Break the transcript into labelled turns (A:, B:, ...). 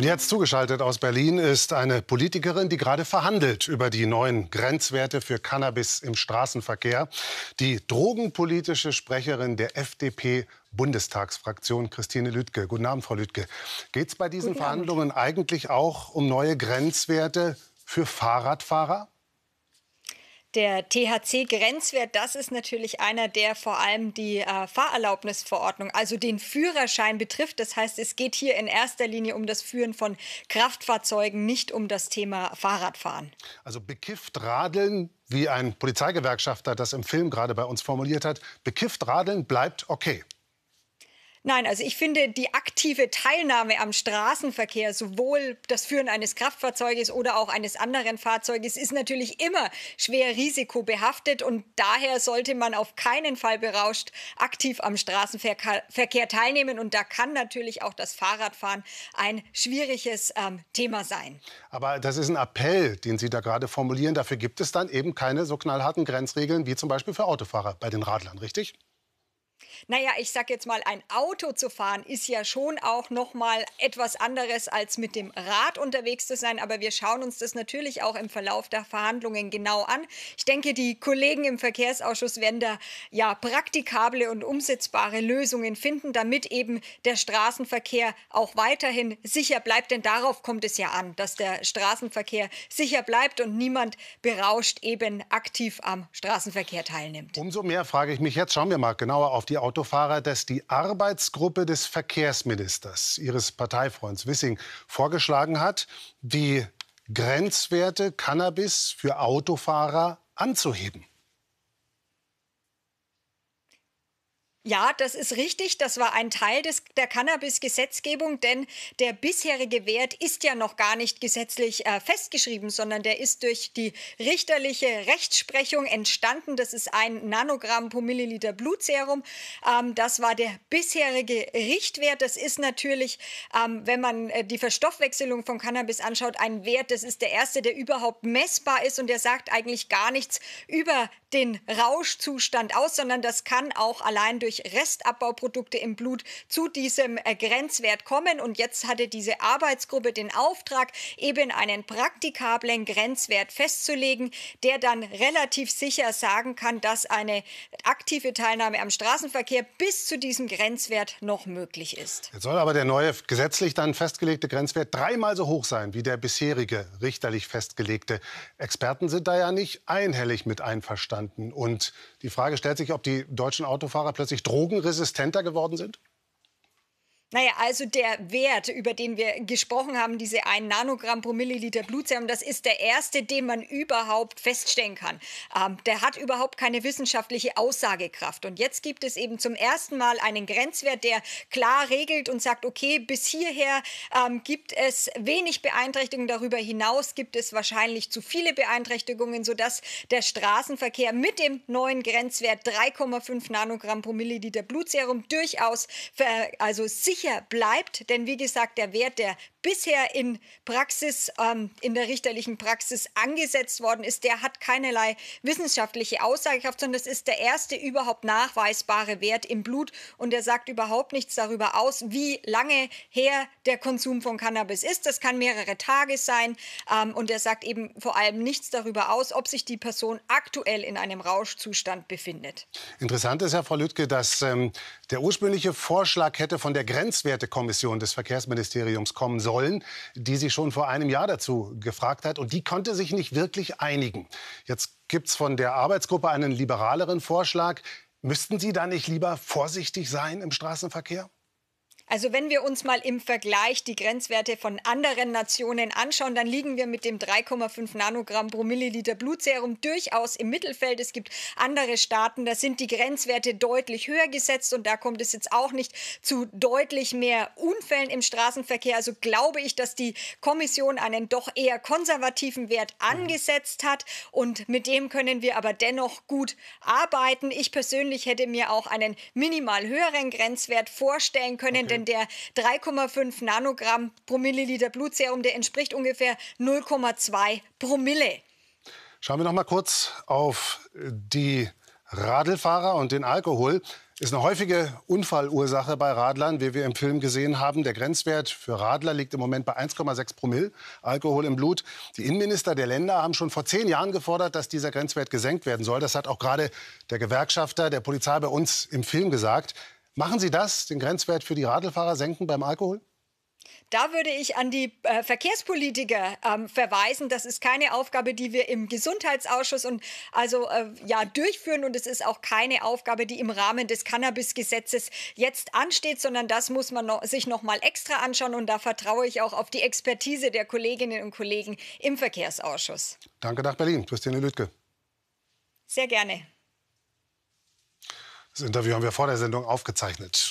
A: Und jetzt zugeschaltet aus Berlin ist eine Politikerin, die gerade verhandelt über die neuen Grenzwerte für Cannabis im Straßenverkehr. Die drogenpolitische Sprecherin der FDP Bundestagsfraktion Christine Lüttke. Guten Abend, Frau Lüttke. Geht es bei diesen Verhandlungen eigentlich auch um neue Grenzwerte für Fahrradfahrer?
B: Der THC-Grenzwert, das ist natürlich einer, der vor allem die äh, Fahrerlaubnisverordnung, also den Führerschein betrifft. Das heißt, es geht hier in erster Linie um das Führen von Kraftfahrzeugen, nicht um das Thema Fahrradfahren.
A: Also bekifft radeln, wie ein Polizeigewerkschafter das im Film gerade bei uns formuliert hat, bekifft radeln bleibt okay.
B: Nein, also ich finde die aktive Teilnahme am Straßenverkehr, sowohl das Führen eines Kraftfahrzeuges oder auch eines anderen Fahrzeuges, ist natürlich immer schwer risikobehaftet und daher sollte man auf keinen Fall berauscht aktiv am Straßenverkehr teilnehmen und da kann natürlich auch das Fahrradfahren ein schwieriges ähm, Thema sein. Aber
A: das ist ein Appell, den Sie da gerade formulieren. Dafür gibt es dann eben keine so knallharten Grenzregeln wie zum Beispiel für Autofahrer bei den Radlern, richtig?
B: naja, ich sag jetzt mal, ein Auto zu fahren ist ja schon auch nochmal etwas anderes als mit dem Rad unterwegs zu sein. Aber wir schauen uns das natürlich auch im Verlauf der Verhandlungen genau an. Ich denke, die Kollegen im Verkehrsausschuss werden da ja praktikable und umsetzbare Lösungen finden, damit eben der Straßenverkehr auch weiterhin sicher bleibt. Denn darauf kommt es ja an, dass der Straßenverkehr sicher bleibt und niemand berauscht eben aktiv am Straßenverkehr teilnimmt.
A: Umso mehr frage ich mich jetzt, schauen wir mal genauer auf die Autos. Autofahrer, dass die Arbeitsgruppe des Verkehrsministers, ihres Parteifreunds Wissing, vorgeschlagen hat, die Grenzwerte Cannabis für Autofahrer anzuheben.
B: Ja, das ist richtig. Das war ein Teil des, der Cannabis-Gesetzgebung, denn der bisherige Wert ist ja noch gar nicht gesetzlich äh, festgeschrieben, sondern der ist durch die richterliche Rechtsprechung entstanden. Das ist ein Nanogramm pro Milliliter Blutserum. Ähm, das war der bisherige Richtwert. Das ist natürlich, ähm, wenn man äh, die Verstoffwechselung von Cannabis anschaut, ein Wert. Das ist der erste, der überhaupt messbar ist und der sagt eigentlich gar nichts über den Rauschzustand aus, sondern das kann auch allein durch durch Restabbauprodukte im Blut zu diesem äh, Grenzwert kommen. Und jetzt hatte diese Arbeitsgruppe den Auftrag, eben einen praktikablen Grenzwert festzulegen, der dann relativ sicher sagen kann, dass eine aktive Teilnahme am Straßenverkehr bis zu diesem Grenzwert noch möglich ist.
A: Jetzt soll aber der neue gesetzlich dann festgelegte Grenzwert dreimal so hoch sein wie der bisherige richterlich festgelegte. Experten sind da ja nicht einhellig mit einverstanden. Und die Frage stellt sich, ob die deutschen Autofahrer plötzlich deutlich drogenresistenter geworden sind?
B: Naja, also der Wert, über den wir gesprochen haben, diese 1 Nanogramm pro Milliliter Blutserum, das ist der erste, den man überhaupt feststellen kann. Ähm, der hat überhaupt keine wissenschaftliche Aussagekraft. Und jetzt gibt es eben zum ersten Mal einen Grenzwert, der klar regelt und sagt, okay, bis hierher ähm, gibt es wenig Beeinträchtigungen, darüber hinaus gibt es wahrscheinlich zu viele Beeinträchtigungen, sodass der Straßenverkehr mit dem neuen Grenzwert 3,5 Nanogramm pro Milliliter Blutserum durchaus, also sicher sicher bleibt, denn wie gesagt, der Wert, der bisher in Praxis, ähm, in der richterlichen Praxis angesetzt worden ist, der hat keinerlei wissenschaftliche Aussagekraft, sondern es ist der erste überhaupt nachweisbare Wert im Blut und der sagt überhaupt nichts darüber aus, wie lange her der Konsum von Cannabis ist. Das kann mehrere Tage sein ähm, und er sagt eben vor allem nichts darüber aus, ob sich die Person aktuell in einem Rauschzustand befindet.
A: Interessant ist ja, Frau Lüttke, dass ähm, der ursprüngliche Vorschlag hätte von der Grenze Kommission des Verkehrsministeriums kommen sollen, die sie schon vor einem Jahr dazu gefragt hat. Und die konnte sich nicht wirklich einigen. Jetzt gibt es von der Arbeitsgruppe einen liberaleren Vorschlag. Müssten Sie da nicht lieber vorsichtig sein im Straßenverkehr?
B: Also wenn wir uns mal im Vergleich die Grenzwerte von anderen Nationen anschauen, dann liegen wir mit dem 3,5 Nanogramm pro Milliliter Blutserum durchaus im Mittelfeld. Es gibt andere Staaten, da sind die Grenzwerte deutlich höher gesetzt und da kommt es jetzt auch nicht zu deutlich mehr Unfällen im Straßenverkehr. Also glaube ich, dass die Kommission einen doch eher konservativen Wert mhm. angesetzt hat und mit dem können wir aber dennoch gut arbeiten. Ich persönlich hätte mir auch einen minimal höheren Grenzwert vorstellen können, okay. denn wenn der 3,5 Nanogramm pro Milliliter Blutserum, der entspricht ungefähr 0,2 Promille.
A: Schauen wir noch mal kurz auf die Radlfahrer und den Alkohol. Ist eine häufige Unfallursache bei Radlern, wie wir im Film gesehen haben. Der Grenzwert für Radler liegt im Moment bei 1,6 Promille Alkohol im Blut. Die Innenminister der Länder haben schon vor zehn Jahren gefordert, dass dieser Grenzwert gesenkt werden soll. Das hat auch gerade der Gewerkschafter der Polizei bei uns im Film gesagt. Machen Sie das, den Grenzwert für die Radlfahrer senken beim Alkohol?
B: Da würde ich an die äh, Verkehrspolitiker ähm, verweisen. Das ist keine Aufgabe, die wir im Gesundheitsausschuss und also äh, ja durchführen und es ist auch keine Aufgabe, die im Rahmen des Cannabisgesetzes jetzt ansteht, sondern das muss man noch, sich noch mal extra anschauen und da vertraue ich auch auf die Expertise der Kolleginnen und Kollegen im Verkehrsausschuss.
A: Danke nach Berlin, Christine Lüttke. Sehr gerne. Das Interview haben wir vor der Sendung
B: aufgezeichnet.